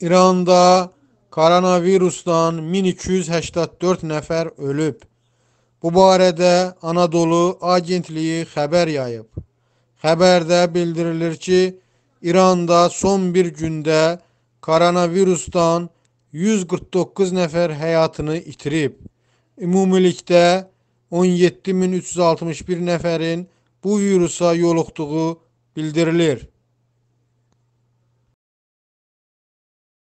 İranda koronavirusdan 1284 nəfər ölüb. Bu barədə Anadolu Agentliyi xəbər yayıb. Xəbərdə bildirilir ki, İranda son bir gündə koronavirusdan 149 nəfər həyatını itirib. Ümumilikdə 17361 nəfərin bu virusa yoluxduğu bildirilir.